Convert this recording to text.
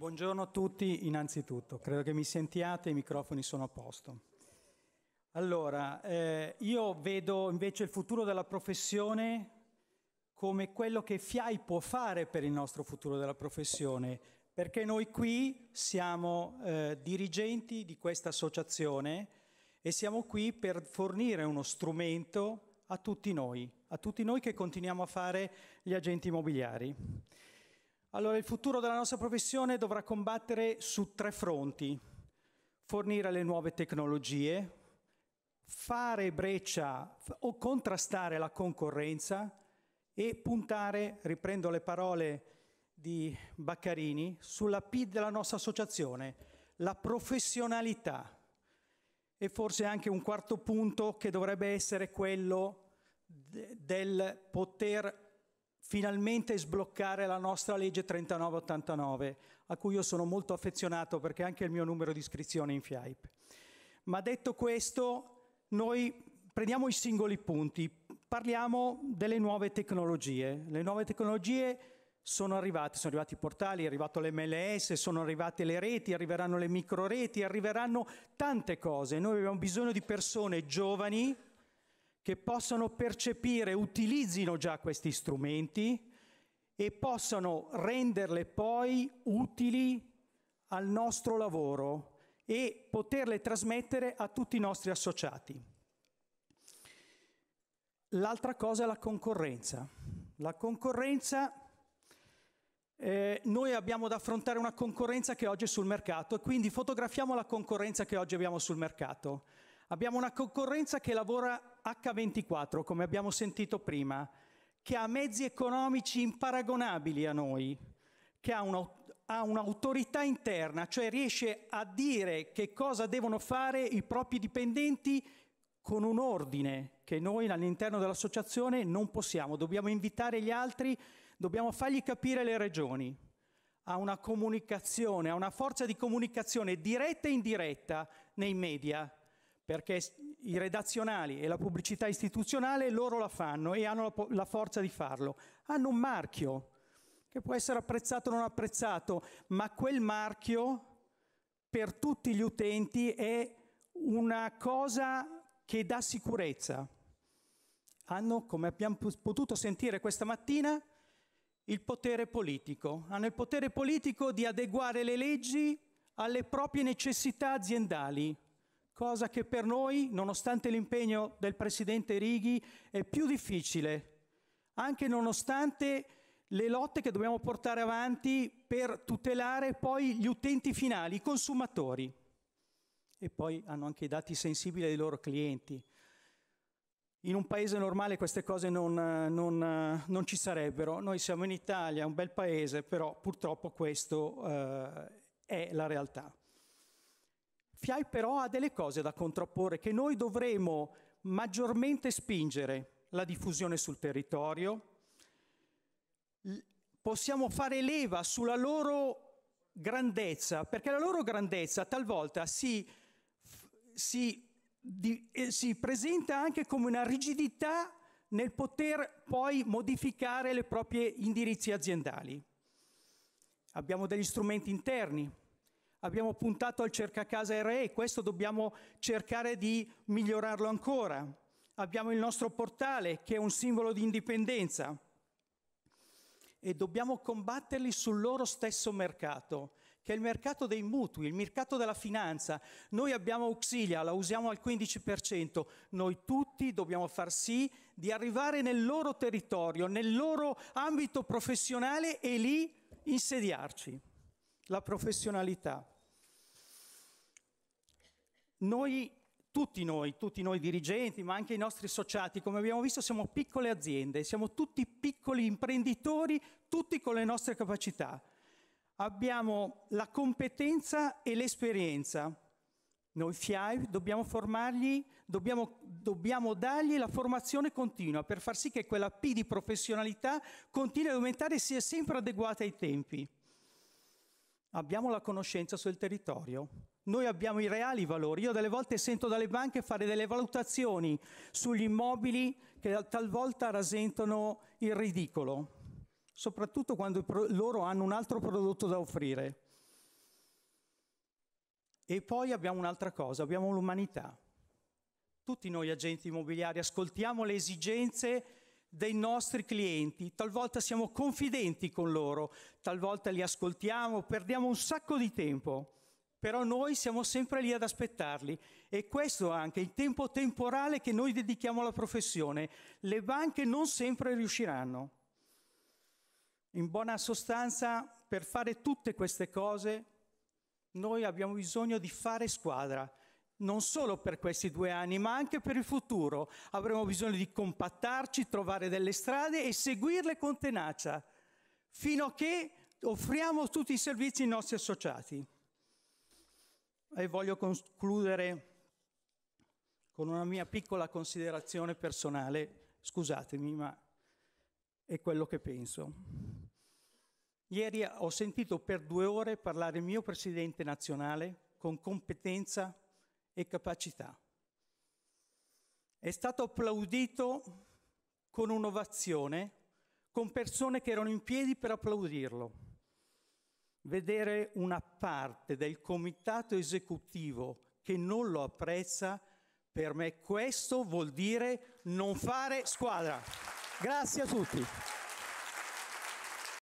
Buongiorno a tutti innanzitutto, credo che mi sentiate, i microfoni sono a posto. Allora, eh, io vedo invece il futuro della professione come quello che FIAI può fare per il nostro futuro della professione, perché noi qui siamo eh, dirigenti di questa associazione e siamo qui per fornire uno strumento a tutti noi, a tutti noi che continuiamo a fare gli agenti immobiliari. Allora, il futuro della nostra professione dovrà combattere su tre fronti. Fornire le nuove tecnologie, fare breccia o contrastare la concorrenza e puntare, riprendo le parole di Baccarini, sulla P della nostra associazione, la professionalità. E forse anche un quarto punto che dovrebbe essere quello del poter finalmente sbloccare la nostra legge 3989, a cui io sono molto affezionato perché è anche il mio numero di iscrizione in FIAIP. Ma detto questo, noi prendiamo i singoli punti, parliamo delle nuove tecnologie. Le nuove tecnologie sono arrivate, sono arrivati i portali, è arrivato l'MLS, sono arrivate le reti, arriveranno le micro reti, arriveranno tante cose. Noi abbiamo bisogno di persone giovani, che possano percepire, utilizzino già questi strumenti e possano renderle poi utili al nostro lavoro e poterle trasmettere a tutti i nostri associati. L'altra cosa è la concorrenza. La concorrenza eh, noi abbiamo da affrontare una concorrenza che oggi è sul mercato e quindi fotografiamo la concorrenza che oggi abbiamo sul mercato. Abbiamo una concorrenza che lavora H24, come abbiamo sentito prima, che ha mezzi economici imparagonabili a noi, che ha, una, ha un'autorità interna, cioè riesce a dire che cosa devono fare i propri dipendenti con un ordine che noi all'interno dell'associazione non possiamo, dobbiamo invitare gli altri, dobbiamo fargli capire le ragioni. Ha una comunicazione, ha una forza di comunicazione diretta e indiretta nei media, perché i redazionali e la pubblicità istituzionale loro la fanno e hanno la, po- la forza di farlo. Hanno un marchio che può essere apprezzato o non apprezzato, ma quel marchio per tutti gli utenti è una cosa che dà sicurezza. Hanno, come abbiamo potuto sentire questa mattina, il potere politico. Hanno il potere politico di adeguare le leggi alle proprie necessità aziendali cosa che per noi, nonostante l'impegno del Presidente Righi, è più difficile, anche nonostante le lotte che dobbiamo portare avanti per tutelare poi gli utenti finali, i consumatori. E poi hanno anche i dati sensibili dei loro clienti. In un paese normale queste cose non, non, non, ci sarebbero. Noi siamo in Italia, un bel paese, però purtroppo questa eh, è la realtà. Fiai però ha delle cose da contrapporre che noi dovremo maggiormente spingere, la diffusione sul territorio, possiamo fare leva sulla loro grandezza, perché la loro grandezza talvolta si, si, di, eh, si presenta anche come una rigidità nel poter poi modificare le proprie indirizzi aziendali. Abbiamo degli strumenti interni, Abbiamo puntato al cercacase RE e questo dobbiamo cercare di migliorarlo ancora. Abbiamo il nostro portale che è un simbolo di indipendenza e dobbiamo combatterli sul loro stesso mercato, che è il mercato dei mutui, il mercato della finanza. Noi abbiamo Auxilia, la usiamo al 15%, noi tutti dobbiamo far sì di arrivare nel loro territorio, nel loro ambito professionale e lì insediarci la professionalità. Noi, tutti noi, tutti noi dirigenti, ma anche i nostri associati, come abbiamo visto, siamo piccole aziende, siamo tutti piccoli imprenditori, tutti con le nostre capacità. Abbiamo la competenza e l'esperienza. Noi FIAI dobbiamo formargli, dobbiamo, dobbiamo, dargli la formazione continua per far sì che quella P di professionalità continui ad aumentare e sia sempre adeguata ai tempi abbiamo la conoscenza sul territorio. Noi abbiamo i reali valori. Io delle volte sento dalle banche fare delle valutazioni sugli immobili che talvolta rasentano il ridicolo, soprattutto quando loro hanno un altro prodotto da offrire. E poi abbiamo un'altra cosa, abbiamo l'umanità. Tutti noi agenti immobiliari ascoltiamo le esigenze dei nostri clienti, talvolta siamo confidenti con loro, talvolta li ascoltiamo, perdiamo un sacco di tempo, però noi siamo sempre lì ad aspettarli e questo anche il tempo temporale che noi dedichiamo alla professione. Le banche non sempre riusciranno. In buona sostanza, per fare tutte queste cose, noi abbiamo bisogno di fare squadra, non solo per questi due anni, ma anche per il futuro. Avremo bisogno di compattarci, trovare delle strade e seguirle con tenacia, fino a che offriamo tutti i servizi ai nostri associati. E voglio concludere con una mia piccola considerazione personale, scusatemi, ma è quello che penso. Ieri ho sentito per due ore parlare il mio presidente nazionale con competenza, e capacità. È stato applaudito con un'ovazione, con persone che erano in piedi per applaudirlo. Vedere una parte del comitato esecutivo che non lo apprezza, per me questo vuol dire non fare squadra. Grazie a tutti.